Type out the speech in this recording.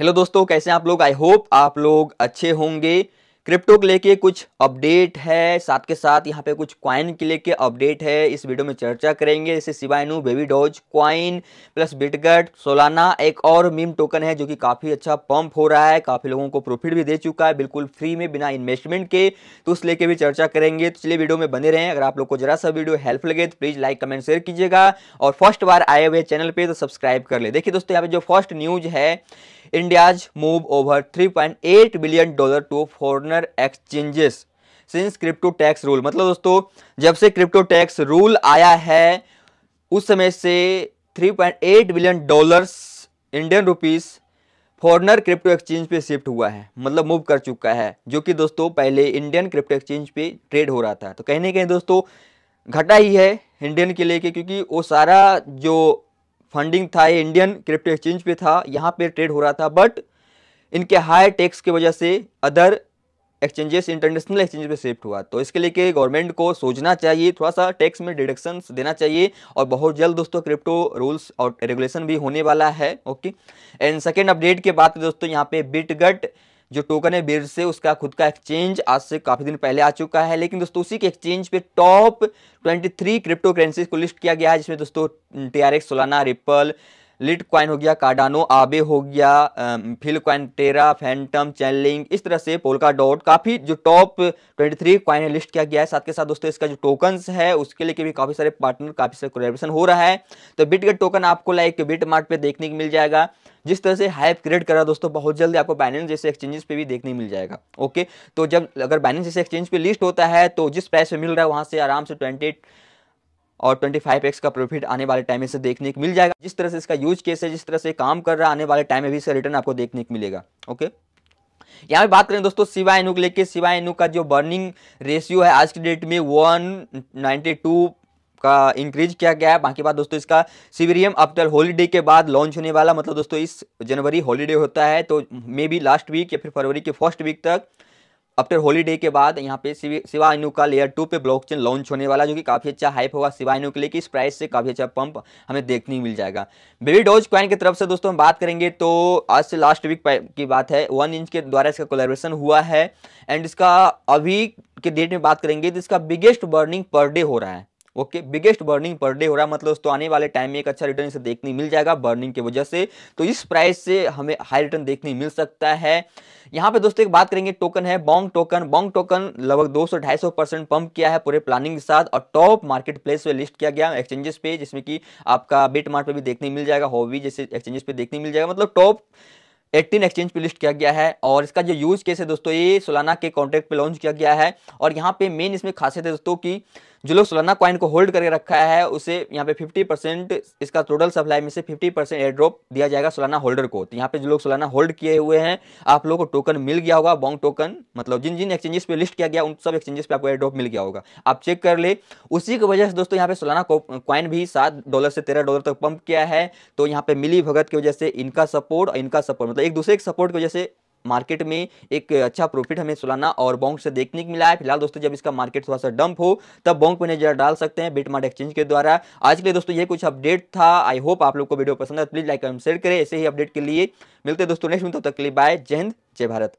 hello दोस्तों कैसे हैं आप लोग आई होप आप लोग अच्छे होंगे क्रिप्टो के लेके कुछ अपडेट है साथ के साथ यहाँ पे कुछ क्वाइन के लेके अपडेट है इस वीडियो में चर्चा करेंगे जैसे Shiba Inu Baby Doge Coin plus Bitgert Solana एक और मीम टोकन है जो कि काफ़ी अच्छा पंप हो रहा है काफ़ी लोगों को प्रॉफिट भी दे चुका है बिल्कुल फ्री में बिना इन्वेस्टमेंट के तो उस लेके भी चर्चा करेंगे तो चलिए वीडियो में बने रहें अगर आप लोग को जरा सा वीडियो हेल्प लगे तो प्लीज़ लाइक कमेंट शेयर कीजिएगा और फर्स्ट बार आए हुए चैनल पर तो सब्सक्राइब कर ले देखिए दोस्तों यहाँ पे जो फर्स्ट न्यूज है India's move over three billion dollar to foreign partner exchanges since crypto tax rule मतलब दोस्तों जब से क्रिप्टो टैक्स रूल आया है उस समय से 3.8 billion dollars Indian rupees foreigner crypto exchange पे शिफ्ट हुआ है मतलब मूव कर चुका है जो कि दोस्तों पहले इंडियन क्रिप्टो एक्सचेंज पे ट्रेड हो रहा था तो कहीं ना कहीं दोस्तों घटा ही है इंडियन के लेके क्योंकि वो सारा जो फंडिंग था ये इंडियन क्रिप्टो एक्सचेंज पे था यहाँ पे ट्रेड हो रहा था बट इनके हाई टैक्स की वजह से अदर एक्सचेंजेस इंटरनेशनल एक्सचेंज पे शिफ्ट हुआ तो इसके लिए गवर्नमेंट को सोचना चाहिए थोड़ा सा टैक्स में डिडक्शन देना चाहिए और बहुत जल्द दोस्तों क्रिप्टो रूल्स और रेगुलेशन भी होने वाला है ओके एंड सेकेंड अपडेट के बाद दोस्तों यहाँ पे बिटगट जो टोकन है बीर से उसका खुद का एक्सचेंज आज से काफ़ी दिन पहले आ चुका है लेकिन दोस्तों उसी के एक्सचेंज पे टॉप 23 क्रिप्टो करेंसीज को लिस्ट किया गया है जिसमें दोस्तों TRX Solana Ripple Litecoin हो गया कार्डानो आबे हो गया Filecoin Terra Fantom Chainlink इस तरह से पोलका डॉट काफ़ी जो टॉप 23 थ्री क्वाइन लिस्ट किया गया है साथ के साथ दोस्तों इसका जो टोकन्स है उसके लिए भी काफ़ी सारे पार्टनर काफ़ी सारे कोलेब्रेशन हो रहा है तो बिट का टोकन आपको लाइक बिट मार्ट पर देखने को मिल जाएगा जिस तरह से हाइप क्रिएट कर रहा है दोस्तों बहुत जल्दी आपको बैलेंस जैसे एक्सचेंजेस पे भी देखने मिल जाएगा ओके तो जब अगर बैलेंस जैसे एक्सचेंज पे लिस्ट होता है तो जिस प्राइस पे मिल रहा है वहाँ से आराम से ट्वेंटी और 25x का प्रॉफिट आने वाले टाइम में से देखने को मिल जाएगा जिस तरह से इसका यूज केस है जिस तरह से काम कर रहा है आने वाले टाइम में भी इसका रिटर्न आपको देखने को मिलेगा ओके यहाँ पे बात करें दोस्तों सिवा को लेकर सिवा एनुक का जो बर्निंग रेशियो है आज की डेट में वन नाइन्टी टू का इंक्रीज किया गया है बाकी बात दोस्तों इसका सिविरियम आफ्टर हॉलीडे के बाद लॉन्च होने वाला मतलब दोस्तों इस जनवरी हॉलीडे होता है तो मे बी लास्ट वीक या फिर फरवरी के फर्स्ट वीक तक आफ्टर हॉलीडे के बाद यहाँ पे शिवा इनू का लेयर टू पे ब्लॉकचेन लॉन्च होने वाला जो कि काफ़ी अच्छा हाइप होगा शिवा इनू के लिए कि इस प्राइस से काफ़ी अच्छा पंप हमें देखने मिल जाएगा बेबी डोज क्वाइन की तरफ से दोस्तों हम बात करेंगे तो आज से लास्ट वीक की बात है वन इंच के द्वारा इसका कोलेब्रेशन हुआ है एंड इसका अभी के डेट में बात करेंगे तो इसका बिगेस्ट बर्निंग पर डे हो रहा है ओके बिगेस्ट बर्निंग पर डे हो रहा है मतलब दोस्तों आने वाले टाइम में एक अच्छा रिटर्न इसे देखने मिल जाएगा बर्निंग की वजह से तो इस प्राइस से हमें हाई रिटर्न देखने मिल सकता है यहाँ पे दोस्तों एक बात करेंगे टोकन है बॉन्ग टोकन बॉन्ग टोकन लगभग 200 250 परसेंट पंप किया है पूरे प्लानिंग के साथ और टॉप मार्केट प्लेस पे लिस्ट किया गया एक्सचेंजेस पे जिसमें कि आपका बेट मार्ट पर भी देखने मिल जाएगा हॉवी जैसे एक्सचेंजेस पे देखने मिल जाएगा मतलब टॉप 18 एक्सचेंज पे लिस्ट किया गया है और इसका जो यूज केस है दोस्तों ये सोलाना के कॉन्ट्रैक्ट पे लॉन्च किया गया है और यहाँ पे मेन इसमें खासियत है दोस्तों की जो लोग सोलाना कॉइन को होल्ड करके रखा है उसे यहाँ पे 50 परसेंट इसका टोटल सप्लाई में से 50 परसेंट ड्रॉप दिया जाएगा सोलाना होल्डर को तो यहाँ पे जो लोग सोलाना होल्ड किए हुए हैं आप लोगों को टोकन मिल गया होगा बॉन्ग टोकन मतलब जिन जिन एक्सचेंजेस पे लिस्ट किया गया उन सब एक्सचेंजेस पे आपको ड्रॉप मिल गया होगा आप चेक कर ले उसी की वजह से दोस्तों यहाँ पे सोलाना कॉइन भी सात डॉलर से तेरह डॉलर तक पंप किया है तो यहाँ पे मिली भगत की वजह से इनका सपोर्ट और इनका सपोर्ट मतलब एक दूसरे के सपोर्ट की वजह से मार्केट में एक अच्छा प्रॉफिट हमें सुलाना और बॉन्क से देखने को मिला है फिलहाल दोस्तों जब इसका मार्केट थोड़ा सा डंप हो तब बॉन्क नजर डाल सकते हैं बिटमार्ट एक्सचेंज के द्वारा आज के लिए दोस्तों ये कुछ अपडेट था आई होप आप लोग को वीडियो पसंद है प्लीज लाइक एंड शेयर करें ऐसे ही अपडेट के लिए मिलते हैं दोस्तों नेक्स्ट मिनट तब तक के लिए बाय जय हिंद जय भारत